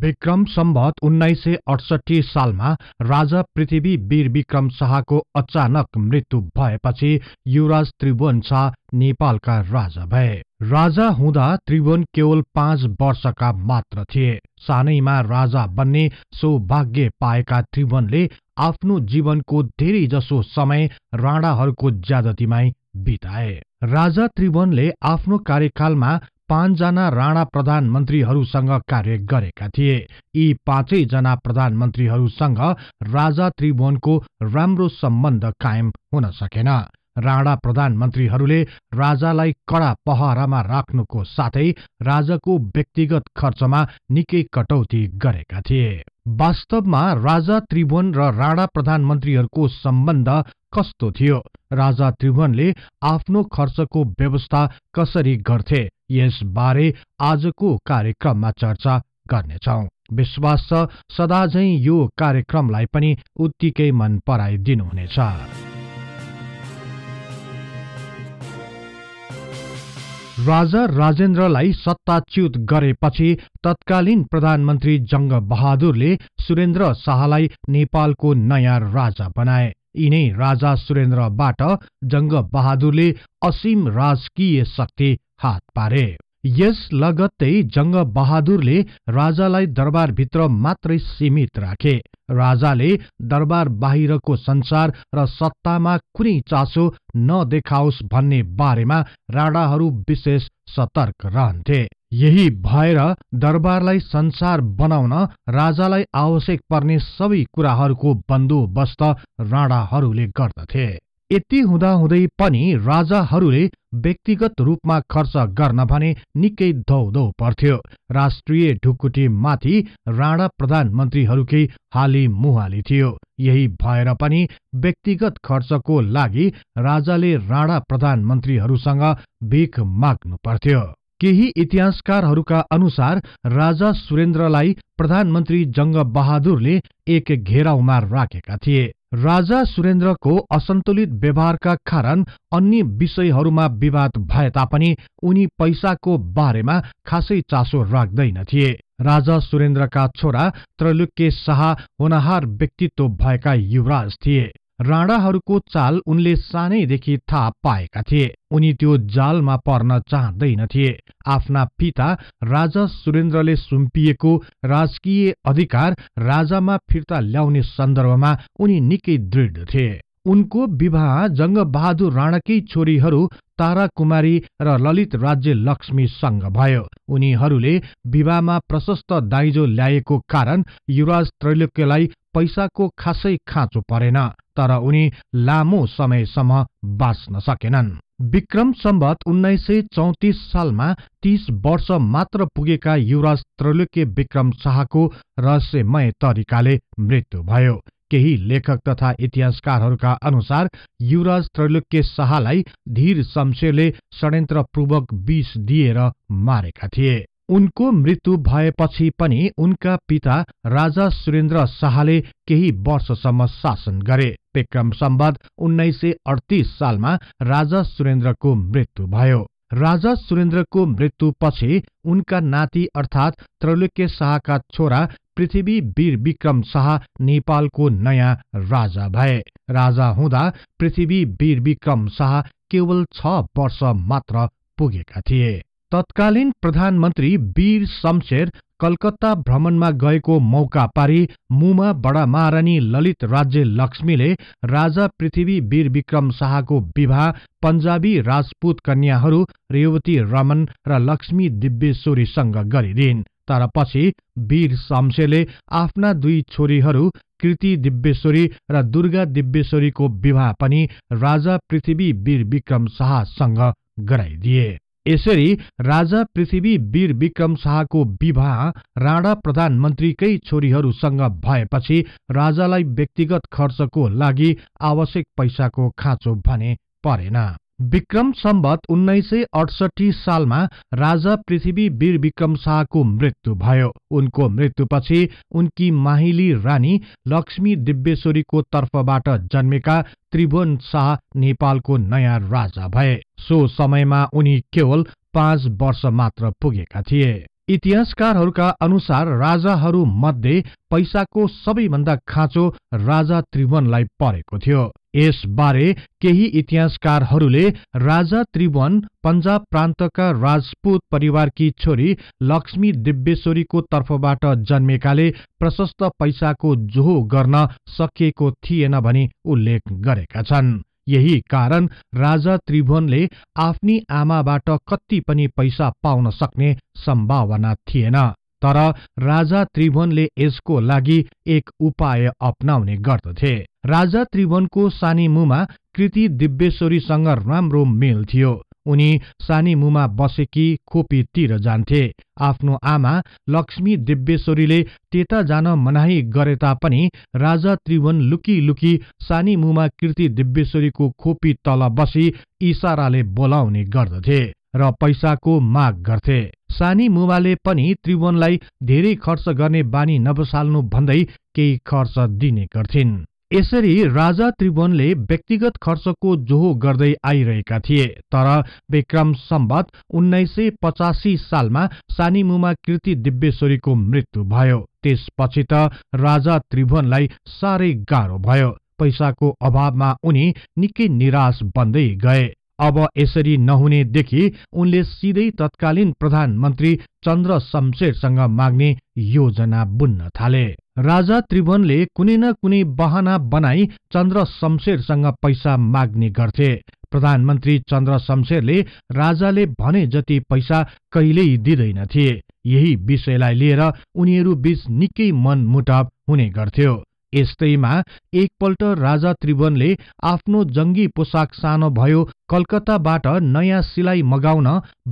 विक्रम सम्भत उन्नाइस सय अठसट्ठी सालमा राजा पृथ्वी वीर विक्रम शाहको अचानक मृत्यु भएपछि युवराज त्रिभुवन शाह नेपालका राजा भए राजा हुँदा त्रिभुवन केवल पाँच वर्षका मात्र थिए सानैमा राजा बन्ने सौभाग्य पाएका त्रिभुवनले आफ्नो जीवनको धेरै जसो समय राणाहरूको ज्यादतीमै बिताए राजा त्रिभुवनले आफ्नो कार्यकालमा पाँचजना राणा प्रधानमन्त्रीहरूसँग कार्य गरेका थिए यी पाँचैजना प्रधानमन्त्रीहरूसँग राजा त्रिभुवनको राम्रो सम्बन्ध कायम हुन सकेन राणा प्रधानमन्त्रीहरूले राजालाई कडा पहरामा राख्नुको साथै राजाको व्यक्तिगत खर्चमा निकै कटौती गरेका थिए वास्तवमा राजा त्रिभुवन र राणा प्रधानमन्त्रीहरूको सम्बन्ध कस्तो थियो राजा त्रिभुवनले आफ्नो खर्चको व्यवस्था कसरी गर्थे यसबारे आजको कार्यक्रममा चर्चा गर्नेछौ विश्वास छ सदाझै यो कार्यक्रमलाई पनि उत्तिकै मन पराइदिनुहुनेछ राजा राजेन्द्रलाई सत्ताच्युत गरेपछि तत्कालीन प्रधानमन्त्री जङ्ग बहादुरले सुरेन्द्र शाहलाई नेपालको नयाँ राजा बनाए यिनै राजा सुरेन्द्रबाट जङ्ग बहादुरले असीम राजकीय शक्ति हात पारे यस लगत्तै जङ्गबहादुरले राजालाई दरबारभित्र मात्रै सीमित राखे राजाले दरबार बाहिरको संसार र सत्तामा कुनै चासो नदेखाओस् भन्ने बारेमा राणाहरू विशेष सतर्क रहन्थे यही भएर दरबारलाई संसार बनाउन राजालाई आवश्यक पर्ने सबै कुराहरूको बन्दोबस्त राणाहरूले गर्दथे यति हुँदाहुँदै पनि राजाहरूले व्यक्तिगत रूपमा खर्च गर्न भने निकै धौधौ पर्थ्यो राष्ट्रिय ढुकुटीमाथि राणा प्रधानमन्त्रीहरूकै हाली मुहाली थियो यही भएर पनि व्यक्तिगत खर्चको लागि राजाले राणा प्रधानमन्त्रीहरूसँग भिख माग्नु पर्थ्यो केही इतिहासकारहरूका अनुसार राजा सुरेन्द्रलाई प्रधानमन्त्री जङ्गबहादुरले एक घेराउमा राखेका थिए राजा सुरेन्द्रको असन्तुलित व्यवहारका कारण अन्य विषयहरूमा विवाद भए तापनि उनी पैसाको बारेमा खासै चासो राख्दैन थिए राजा सुरेन्द्रका छोरा त्रैलुक्य शाह होनाहार व्यक्तित्व भएका युवराज थिए राणाहरूको चाल उनले सानैदेखि थाहा पाएका थिए उनी त्यो जालमा पर्न थिए आफ्ना पिता राजा सुरेन्द्रले सुम्पिएको राजकीय अधिकार राजामा फिर्ता ल्याउने सन्दर्भमा उनी निकै दृढ थिए उनको विवाह जङ्गबहादुर राणाकै छोरीहरू तारा कुमारी र ललित राज्य लक्ष्मीसँग भयो उनीहरूले विवाहमा प्रशस्त दाइजो ल्याएको कारण युवराज त्रैलोक्यलाई पैसाको खासै खाँचो परेन तर उनी लामो समयसम्म बाँच्न सकेनन् विक्रम सम्बत उन्नाइस सय चौतिस सालमा तीस वर्ष मात्र पुगेका युवराज त्रैलोक्य विक्रम शाहको रहस्यमय तरिकाले मृत्यु भयो केही लेखक तथा इतिहासकारहरूका अनुसार युवराज त्रैलोक्य शाहलाई धीर शमशेरले षड्यन्त्रपूर्वक विष दिएर मारेका थिए उनको मृत्यु भएपछि पनि उनका पिता राजा सुरेन्द्र शाहले केही वर्षसम्म शासन गरे विक्रम सम्बत उन्नाइस सय अडतिस सालमा राजा सुरेन्द्रको मृत्यु भयो राजा सुरेन्द्रको मृत्युपछि उनका नाति अर्थात् त्रैलोक्य शाहका छोरा पृथ्वी वीर विक्रम शाह नेपालको नयाँ राजा भए राजा हुँदा पृथ्वी वीर विक्रम शाह केवल छ वर्ष मात्र पुगेका थिए तत्कालीन प्रधानमन्त्री वीर शमशेर कलकत्ता भ्रमणमा गएको मौका पारी मुमा बडा महारानी ललित राज्य लक्ष्मीले राजा पृथ्वी वीर विक्रम शाहको विवाह पञ्जाबी राजपूत कन्याहरू रेवती रमन र लक्ष्मी दिव्येश्वरीसँग गरिदिन् तर पछि वीर शम्सेले आफ्ना दुई छोरीहरू कृति दिव्येश्वरी र दुर्गा दिव्येश्वरीको विवाह पनि राजा पृथ्वी वीर विक्रम शाहसँग गराइदिए यसरी राजा पृथ्वी वीर विक्रम शाहको विवाह राणा प्रधानमन्त्रीकै छोरीहरूसँग भएपछि राजालाई व्यक्तिगत खर्चको लागि आवश्यक पैसाको खाँचो भने परेन। विक्रम सम्बत उन्नाइस सय अडसठी सालमा राजा पृथ्वी वीर विक्रम शाहको मृत्यु भयो उनको मृत्युपछि उनकी माहिली रानी लक्ष्मी दिव्येश्वरीको तर्फबाट जन्मेका त्रिभुवन शाह नेपालको नयाँ राजा भए सो समयमा उनी केवल पाँच वर्ष मात्र पुगेका थिए इतिहासकारहरूका अनुसार राजाहरू मध्ये पैसाको सबैभन्दा खाँचो राजा त्रिभुवनलाई परेको थियो यसबारे केही इतिहासकारहरूले राजा त्रिभुवन पन्जाब प्रान्तका राजपूत परिवारकी छोरी लक्ष्मी दिव्येश्वरीको तर्फबाट जन्मेकाले प्रशस्त पैसाको जोहो गर्न सकिएको थिएन भनी उल्लेख गरेका छन् यही कारण राजा त्रिभुवनले आफ्नी आमाबाट कति पनि पैसा पाउन सक्ने सम्भावना थिएन तर राजा त्रिभुवनले यसको लागि एक उपाय अप्नाउने गर्दथे राजा त्रिभुवनको सानीमुमा कृति दिव्येश्वरीसँग राम्रो मेल थियो उनी सानीमुमा बसेकी खोपीतिर जान्थे आफ्नो आमा लक्ष्मी दिव्येश्वरीले त्यता जान मनाही गरे तापनि राजा त्रिभुवन लुकी लुकी सानीमुमा कृति दिव्येश्वरीको खोपी तल बसी इसाराले बोलाउने गर्दथे र पैसाको माग गर्थे सानी मुमाले पनि त्रिभुवनलाई धेरै खर्च गर्ने बानी नबसाल्नु भन्दै केही खर्च दिने गर्थिन् यसरी राजा त्रिभुवनले व्यक्तिगत खर्चको जोहो गर्दै आइरहेका थिए तर विक्रम सम्बत उन्नाइस सय पचासी सालमा सानीमुमा कृति दिव्येश्वरीको मृत्यु भयो त्यसपछि त राजा त्रिभुवनलाई साह्रै गाह्रो भयो पैसाको अभावमा उनी निकै निराश बन्दै गए अब यसरी नहुनेदेखि उनले सिधै तत्कालीन प्रधानमन्त्री चन्द्र शमशेरसँग माग्ने योजना बुन्न थाले राजा त्रिभुवनले कुनै न कुनै बहाना बनाई चन्द्र शमशेरसँग पैसा माग्ने गर्थे प्रधानमन्त्री चन्द्र शमशेरले राजाले भने जति पैसा कहिल्यै दिँदैनथे यही विषयलाई लिएर उनीहरू बीच निकै मनमुटाव हुने गर्थ्यो यस्तैमा एकपल्ट राजा त्रिभुवनले आफ्नो जङ्गी पोसाक सानो भयो कलकत्ताबाट नयाँ सिलाइ मगाउन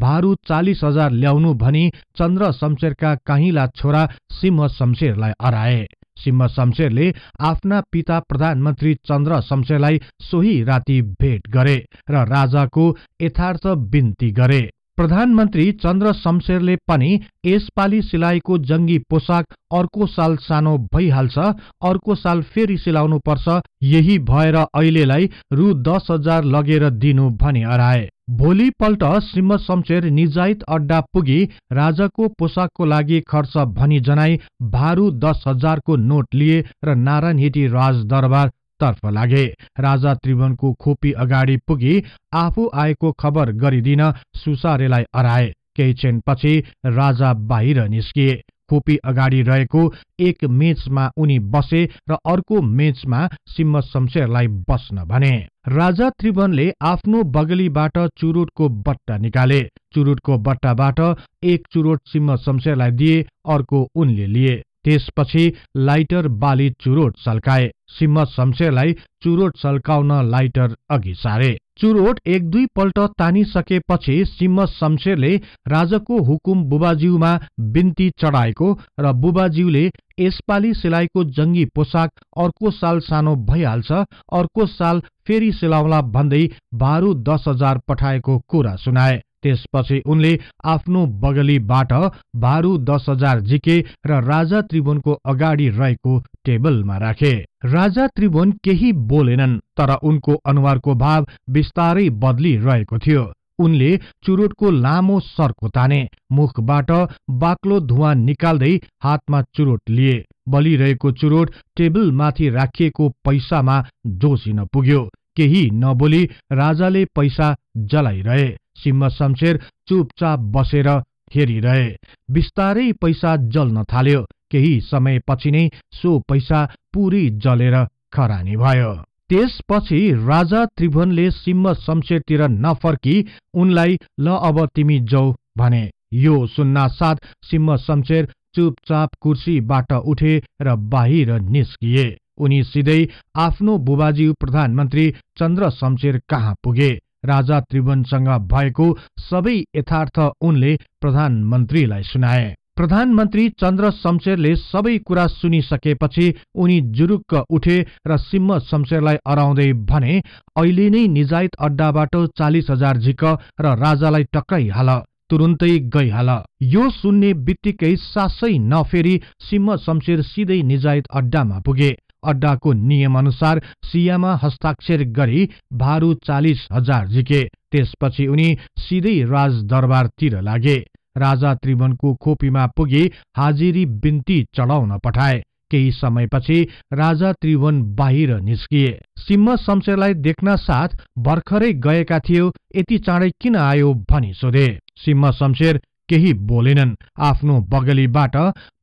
भारू चालिस हजार ल्याउनु भनी चन्द्र शमशेरका काहिला छोरा सिंह शमशेरलाई अराए सिंह शमशेरले आफ्ना पिता प्रधानमन्त्री चन्द्र शमशेरलाई सोही राति भेट गरे र राजाको यथार्थ बिन्ती गरे प्रधानमन्त्री चन्द्र शमशेरले पनि यसपालि सिलाएको जङ्गी पोसाक अर्को साल सानो भइहाल्छ अर्को साल फेरि सिलाउनु पर्छ यही भएर अहिलेलाई रु दस हजार लगेर दिनु भनी हराए भोलिपल्ट सिम्म शमशेर निजायत अड्डा पुगी राजाको पोसाकको लागि खर्च भनी जनाई भारू दस हजारको नोट लिए र नारायणहेटी राजदरबार तर्फ लागे राजा त्रिभुवनको खोपी अगाडि पुगी आफू आएको खबर गरिदिन सुसारेलाई अराए केही क्षणपछि राजा बाहिर निस्किए खोपी अगाडि रहेको एक मेचमा उनी बसे र अर्को मेचमा सिम्म शमशेरलाई बस्न भने राजा त्रिभुवनले आफ्नो बगलीबाट चुरोटको बट्टा निकाले चुरुटको बट्टाबाट एक चुरोट सिम्म शमशेरलाई दिए अर्को उनले लिए त्यसपछि लाइटर बाली चुरोट सल्काए सिम्मत शमशेरलाई चुरोट सल्काउन लाइटर अघि सारे चुरोट एक दुईपल्ट तानिसकेपछि सिम्मत शमशेरले राजाको हुकुम बुबाज्यूमा बिन्ती चढाएको र बुबाज्यूले यसपालि सिलाइको जङ्गी पोसाक अर्को साल सानो भइहाल्छ अर्को साल फेरि सिलाउला भन्दै बारु दस हजार पठाएको कुरा सुनाए त्यसपछि उनले आफ्नो बगलीबाट भारु दस हजार जिके र राजा त्रिभुवनको अगाडि रहेको टेबलमा राखे राजा त्रिभुवन केही बोलेनन् तर उनको अनुहारको भाव बिस्तारै बदलिरहेको थियो उनले चुरोटको लामो सर्को ताने मुखबाट बाक्लो धुवा निकाल्दै हातमा चुरोट लिए बलिरहेको चुरोट टेबलमाथि राखिएको पैसामा जोसिन पुग्यो केही नबोली राजाले पैसा जलाइरहे सिम्म शमशेर चुपचाप बसेर हेरिरहे बिस्तारै पैसा जल्न थाल्यो केही समयपछि नै सो पैसा पुरी जलेर खरानी भयो त्यसपछि राजा त्रिभुवनले सिम्म शमशेरतिर नफर्की उनलाई ल अब तिमी जौ भने यो सुन्नासाथ सिम्म शमशेर चुपचाप कुर्सीबाट उठे र बाहिर निस्किए उनी सिधै आफ्नो बुबाजी प्रधानमन्त्री चन्द्र शमशेर कहाँ पुगे राजा त्रिभुवनसँग भएको सबै यथार्थ उनले प्रधानमन्त्रीलाई सुनाए प्रधानमन्त्री चन्द्र शमशेरले सबै कुरा सुनिसकेपछि उनी जुरुक्क उठे र सिम्म शमशेरलाई अराउँदै भने अहिले नै निजायत अड्डाबाट चालिस हजार झिक र राजालाई हाल तुरुन्तै गइहाल यो सुन्ने बित्तिकै सासै नफेरी सिम्म शमशेर सिधै निजायत अड्डामा पुगे अड्डाको नियमअनुसार सियामा हस्ताक्षर गरी भारू चालिस हजार झिके त्यसपछि उनी सिधै राजदरबारतिर लागे राजा त्रिभुवनको खोपीमा पुगी हाजिरी बिन्ती चढाउन पठाए केही समयपछि राजा त्रिभुवन बाहिर निस्किए सिम्म शमशेरलाई देख्न साथ भर्खरै गएका थियो यति चाँडै किन आयो भनी सोधे सिम्म शमशेर केही बोलेनन् आफ्नो बगलीबाट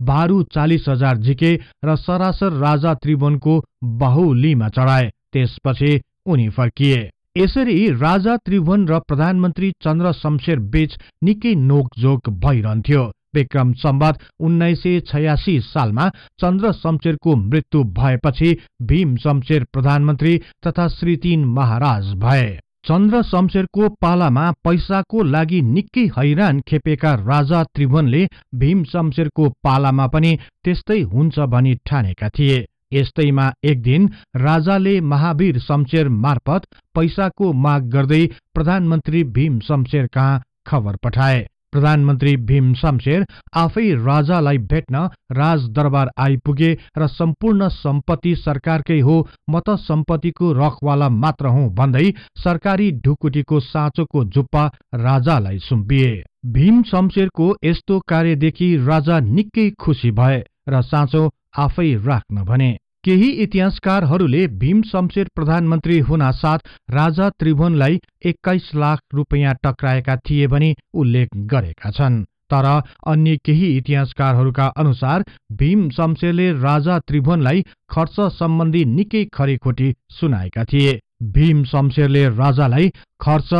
बारु चालिस हजार झिके र सरासर राजा त्रिभुवनको बाहुलीमा चढाए त्यसपछि उनी फर्किए यसरी राजा त्रिभुवन र प्रधानमन्त्री चन्द्र शमशेर बीच निकै नोकझोक भइरहन्थ्यो विक्रम सम्बत उन्नाइस सय छयासी सालमा चन्द्र शमशेरको मृत्यु भएपछि भीम शमशेर प्रधानमन्त्री तथा श्री तीन महाराज भए चन्द्र शमशेरको पालामा पैसाको लागि निकै हैरान खेपेका राजा त्रिभुवनले भीम शमशेरको पालामा पनि त्यस्तै हुन्छ भनी ठानेका थिए यस्तैमा एक दिन राजाले महावीर शमशेर मार्फत पैसाको माग गर्दै प्रधानमन्त्री भीम शमशेर कहाँ खबर पठाए प्रधानमन्त्री भीम शमशेर आफै राजालाई भेट्न राजदरबार आइपुगे र सम्पूर्ण सम्पत्ति सरकारकै हो म त सम्पत्तिको रखवाला मात्र हुँ भन्दै सरकारी ढुकुटीको साँचोको जुप्पा राजालाई सुम्पिए भीम शमशेरको यस्तो कार्यदेखि राजा निकै खुसी भए र साँचो आफै राख्न भने केही इतिहासकारहरूले भीम शमशेर प्रधानमन्त्री हुनासाथ राजा त्रिभुवनलाई एक्काइस लाख रुपियाँ टक्राएका थिए भने उल्लेख गरेका छन् तर अन्य केही इतिहासकारहरूका अनुसार भीम शमशेरले राजा त्रिभुवनलाई खर्च सम्बन्धी निकै खरीखोटी सुनाएका थिए भीम शमशेरले राजालाई खर्च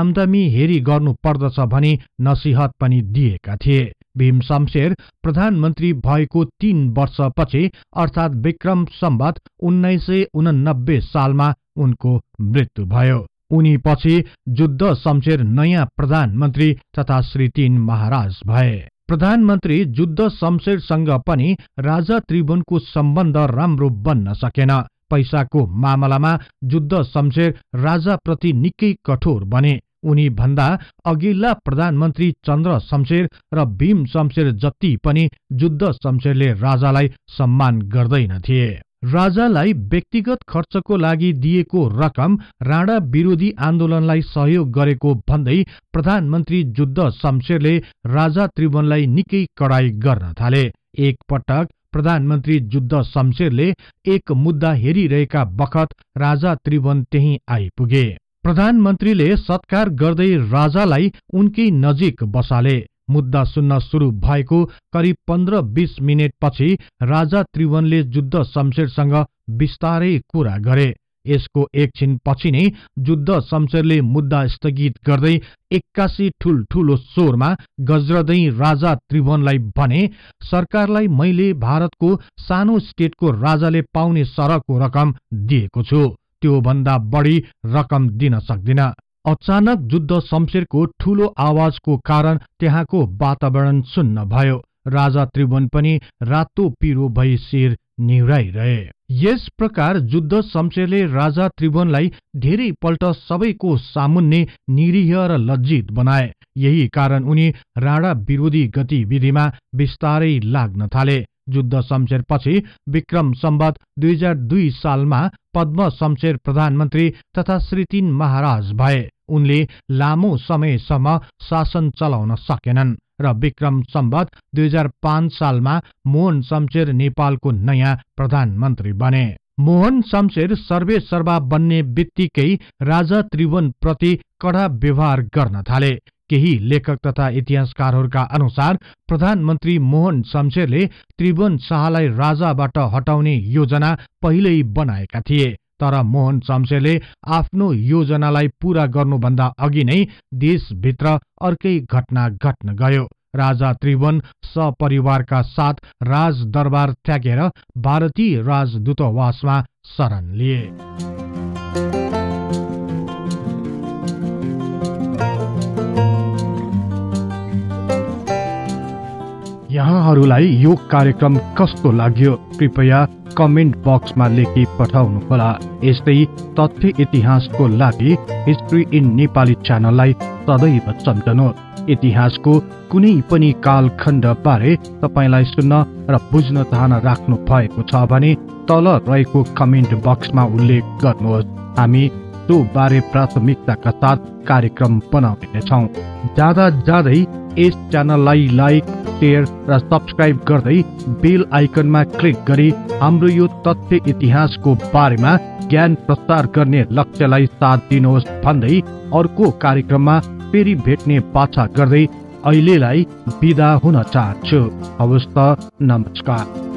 आमदामी हेरी गर्नु पर्दछ भनी नसिहत पनि दिएका थिए भीम शमशेर प्रधानमन्त्री भएको तीन वर्षपछि अर्थात् विक्रम सम्बत उन्नाइस सय उनानब्बे सालमा उनको मृत्यु भयो उनी पछि जुद्ध शमशेर नयाँ प्रधानमन्त्री तथा श्री तीन महाराज भए प्रधानमन्त्री जुद्ध शमशेरसँग पनि राजा त्रिभुवनको सम्बन्ध राम्रो बन्न सकेन पैसाको मामलामा जुद्ध शमशेर राजाप्रति निकै कठोर बने उनी भन्दा अघिल्ला प्रधानमन्त्री चन्द्र शमशेर र भीम शमशेर जति पनि जुद्ध शमशेरले राजालाई सम्मान गर्दैनथे राजालाई व्यक्तिगत खर्चको लागि दिएको रकम राणा विरोधी आन्दोलनलाई सहयोग गरेको भन्दै प्रधानमन्त्री जुद्ध शमशेरले राजा त्रिभुवनलाई निकै कडाई गर्न थाले एकपटक प्रधानमन्त्री जुद्ध शमशेरले एक मुद्दा हेरिरहेका बखत राजा त्रिभुवन त्यहीँ आइपुगे प्रधानमन्त्रीले सत्कार गर्दै राजालाई उनकै नजिक बसाले मुद्दा सुन्न सुरु भएको करिब पन्ध्र बीस मिनटपछि राजा त्रिभुवनले जुद्ध शमशेरसँग विस्तारै कुरा गरे यसको एकछिनपछि नै जुद्ध शमशेरले मुद्दा स्थगित गर्दै एक्कासी ठूलठूलो स्वरमा गज्रदै राजा त्रिभुवनलाई भने सरकारलाई मैले भारतको सानो स्टेटको राजाले पाउने सरको रकम दिएको छु त्योभन्दा बढी रकम दिन सक्दिन अचानक जुद्ध शमशेरको ठूलो आवाजको कारण त्यहाँको वातावरण सुन्न भयो राजा त्रिभुवन पनि रातो पिरो भई शिर निहुराइरहे यस प्रकार जुद्ध शमशेरले राजा त्रिभुवनलाई धेरैपल्ट सबैको सामुन्ने निरीह र लज्जित बनाए यही कारण उनी राणा विरोधी गतिविधिमा बिस्तारै लाग्न थाले जुद्ध शमशेरपछि विक्रम सम्बत दुई हजार दुई सालमा पद्म शमशेर प्रधानमन्त्री तथा श्री तीन महाराज भए उनले लामो समयसम्म शासन चलाउन सकेनन् र विक्रम सम्बत दुई हजार पाँच सालमा मोहन शमशेर नेपालको नयाँ प्रधानमन्त्री बने मोहन शमशेर सर्वे सर्वा बन्ने बित्तिकै राजा त्रिभुवनप्रति कडा व्यवहार गर्न थाले केही लेखक तथा इतिहासकारहरूका अनुसार प्रधानमन्त्री मोहन शमशेरले त्रिभुवन शाहलाई राजाबाट हटाउने योजना पहिल्यै बनाएका थिए तर मोहन शमशेरले आफ्नो योजनालाई पूरा गर्नुभन्दा अघि नै देशभित्र अर्कै घटना घट्न गयो राजा त्रिभुवन सपरिवारका साथ राजदरबार त्यागेर भारतीय राजदूतावासमा शरण लिए यहाँहरूलाई यो कार्यक्रम कस्तो लाग्यो कृपया कमेन्ट बक्समा लेखी पठाउनुहोला यस्तै तथ्य इतिहासको लागि हिस्ट्री इन नेपाली च्यानललाई सदैव सम्झनुहोस् इतिहासको कुनै पनि कालखण्ड बारे तपाईँलाई सुन्न र बुझ्न चाहना राख्नु भएको छ भने तल रहेको कमेन्ट बक्समा उल्लेख गर्नुहोस् हामी त्यो बारे प्राथमिकताका साथ कार्यक्रम बनाउनेछौँ जाँदा जाँदै यस च्यानललाई लाइक सेयर र सब्सक्राइब गर्दै बेल आइकनमा क्लिक गरी हाम्रो यो तथ्य इतिहासको बारेमा ज्ञान प्रसार गर्ने लक्ष्यलाई साथ दिनुहोस् भन्दै अर्को कार्यक्रममा फेरि भेट्ने बाछा गर्दै अहिलेलाई बिदा हुन चाहन्छु हवस् त नमस्कार